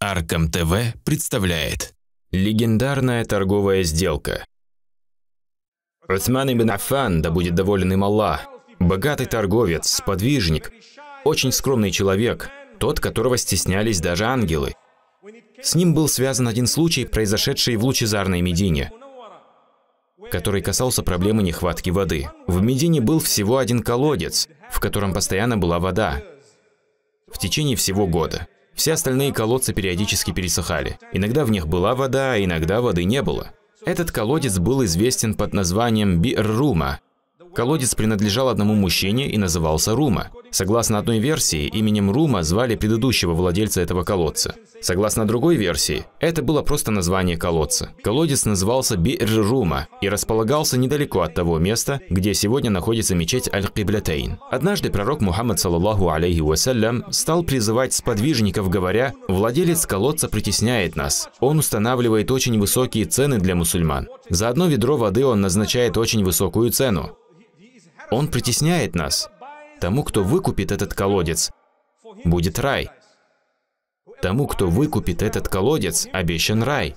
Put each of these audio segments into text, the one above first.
Аркам ТВ представляет Легендарная торговая сделка Усман ибн Афан, да будет доволен им Аллах, богатый торговец, сподвижник, очень скромный человек, тот, которого стеснялись даже ангелы. С ним был связан один случай, произошедший в лучезарной Медине, который касался проблемы нехватки воды. В Медине был всего один колодец, в котором постоянно была вода в течение всего года. Все остальные колодцы периодически пересыхали. Иногда в них была вода, а иногда воды не было. Этот колодец был известен под названием Бир-Рума. Колодец принадлежал одному мужчине и назывался Рума. Согласно одной версии, именем Рума звали предыдущего владельца этого колодца. Согласно другой версии, это было просто название колодца. Колодец назывался Бир Рума и располагался недалеко от того места, где сегодня находится мечеть Аль-Киблятейн. Однажды пророк Мухаммад, саллаллаху алейхи вассалям, стал призывать сподвижников, говоря, «Владелец колодца притесняет нас. Он устанавливает очень высокие цены для мусульман. За одно ведро воды он назначает очень высокую цену. Он притесняет нас. Тому, кто выкупит этот колодец, будет рай. Тому, кто выкупит этот колодец, обещан рай.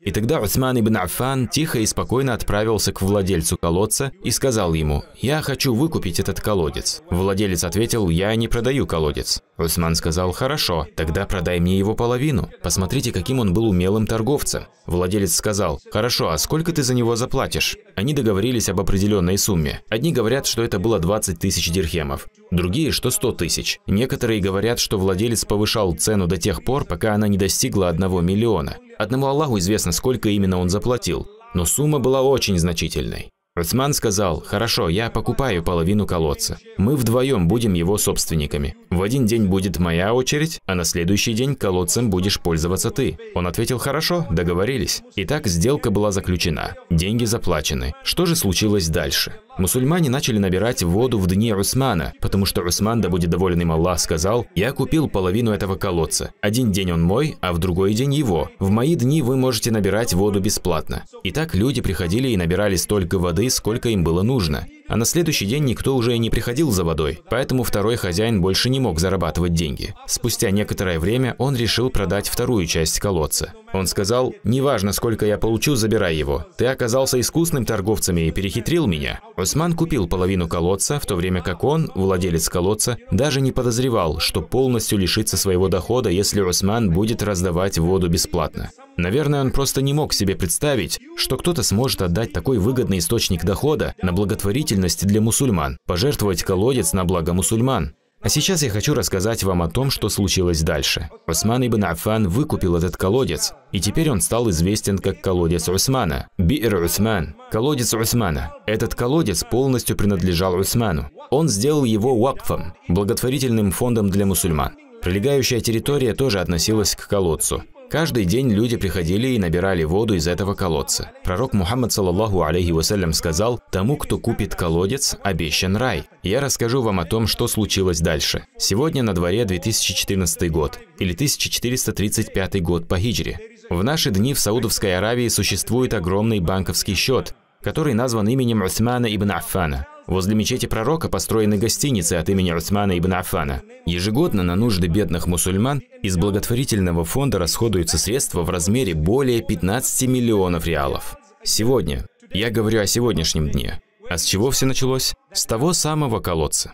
И тогда Усман ибн Афан тихо и спокойно отправился к владельцу колодца и сказал ему, «Я хочу выкупить этот колодец». Владелец ответил, «Я не продаю колодец». Усман сказал, «Хорошо, тогда продай мне его половину. Посмотрите, каким он был умелым торговцем». Владелец сказал, «Хорошо, а сколько ты за него заплатишь?» Они договорились об определенной сумме. Одни говорят, что это было 20 тысяч дирхемов, другие, что 100 тысяч. Некоторые говорят, что владелец повышал цену до тех пор, пока она не достигла 1 миллиона. Одному Аллаху известно, сколько именно он заплатил, но сумма была очень значительной. Рацман сказал, «Хорошо, я покупаю половину колодца. Мы вдвоем будем его собственниками. В один день будет моя очередь, а на следующий день колодцем будешь пользоваться ты». Он ответил, «Хорошо, договорились». Итак, сделка была заключена. Деньги заплачены. Что же случилось дальше? Мусульмане начали набирать воду в дни Русмана, потому что Русман, да будет доволен им Аллах, сказал, «Я купил половину этого колодца. Один день он мой, а в другой день его. В мои дни вы можете набирать воду бесплатно». Итак, люди приходили и набирали столько воды, сколько им было нужно. А на следующий день никто уже и не приходил за водой, поэтому второй хозяин больше не мог зарабатывать деньги. Спустя некоторое время он решил продать вторую часть колодца. Он сказал, «Неважно, сколько я получу, забирай его. Ты оказался искусным торговцем и перехитрил меня». Усман купил половину колодца, в то время как он, владелец колодца, даже не подозревал, что полностью лишится своего дохода, если Усман будет раздавать воду бесплатно. Наверное, он просто не мог себе представить, что кто-то сможет отдать такой выгодный источник дохода на благотворительность для мусульман, пожертвовать колодец на благо мусульман. А сейчас я хочу рассказать вам о том, что случилось дальше. Усман ибн Афан выкупил этот колодец, и теперь он стал известен как колодец Усмана. Би'r Усман. Колодец Усмана. Этот колодец полностью принадлежал Усману. Он сделал его вакфом, благотворительным фондом для мусульман. Прилегающая территория тоже относилась к колодцу. Каждый день люди приходили и набирали воду из этого колодца. Пророк Мухаммад, саллаллаху алейхи вассалям, сказал, «Тому, кто купит колодец, обещан рай». Я расскажу вам о том, что случилось дальше. Сегодня на дворе 2014 год, или 1435 год по хиджре. В наши дни в Саудовской Аравии существует огромный банковский счет, который назван именем Усмана ибн Аффана. Возле мечети пророка построены гостиницы от имени Усмана ибн Афана. Ежегодно на нужды бедных мусульман из благотворительного фонда расходуются средства в размере более 15 миллионов реалов. Сегодня, я говорю о сегодняшнем дне, а с чего все началось? С того самого колодца.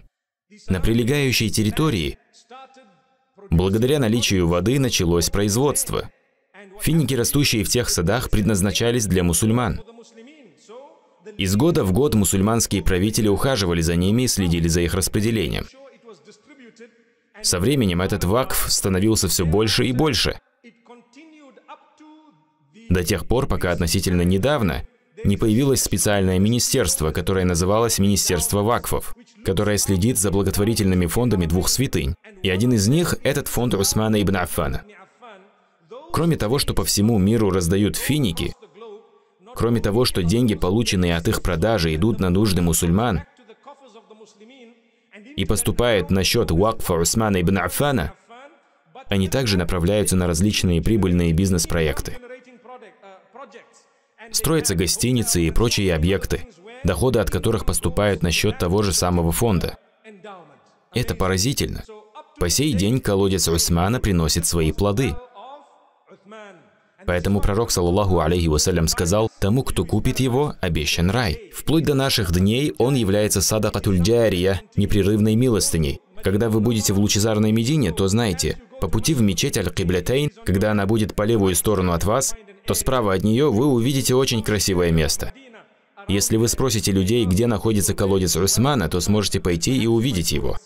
На прилегающей территории, благодаря наличию воды, началось производство. Финики, растущие в тех садах, предназначались для мусульман. Из года в год мусульманские правители ухаживали за ними и следили за их распределением. Со временем этот вакф становился все больше и больше, до тех пор, пока относительно недавно не появилось специальное министерство, которое называлось Министерство вакфов, которое следит за благотворительными фондами двух святынь, и один из них – этот фонд Усмана ибн Аффана. Кроме того, что по всему миру раздают финики, Кроме того, что деньги, полученные от их продажи, идут на нужды мусульман и поступают на счет Уакфа Усмана ибн Афана, они также направляются на различные прибыльные бизнес-проекты. Строятся гостиницы и прочие объекты, доходы от которых поступают на счет того же самого фонда. Это поразительно. По сей день колодец Усмана приносит свои плоды – Поэтому пророк, саллаху алейхи вассалям, сказал, «Тому, кто купит его, обещан рай». Вплоть до наших дней он является садакатульджария, непрерывной милостыней. Когда вы будете в лучезарной Медине, то знайте, по пути в мечеть Аль-Киблятейн, когда она будет по левую сторону от вас, то справа от нее вы увидите очень красивое место. Если вы спросите людей, где находится колодец Усмана, то сможете пойти и увидеть его.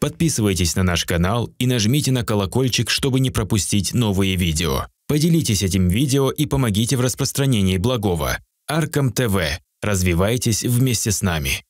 Подписывайтесь на наш канал и нажмите на колокольчик, чтобы не пропустить новые видео. Поделитесь этим видео и помогите в распространении благого. Аркам ТВ. Развивайтесь вместе с нами.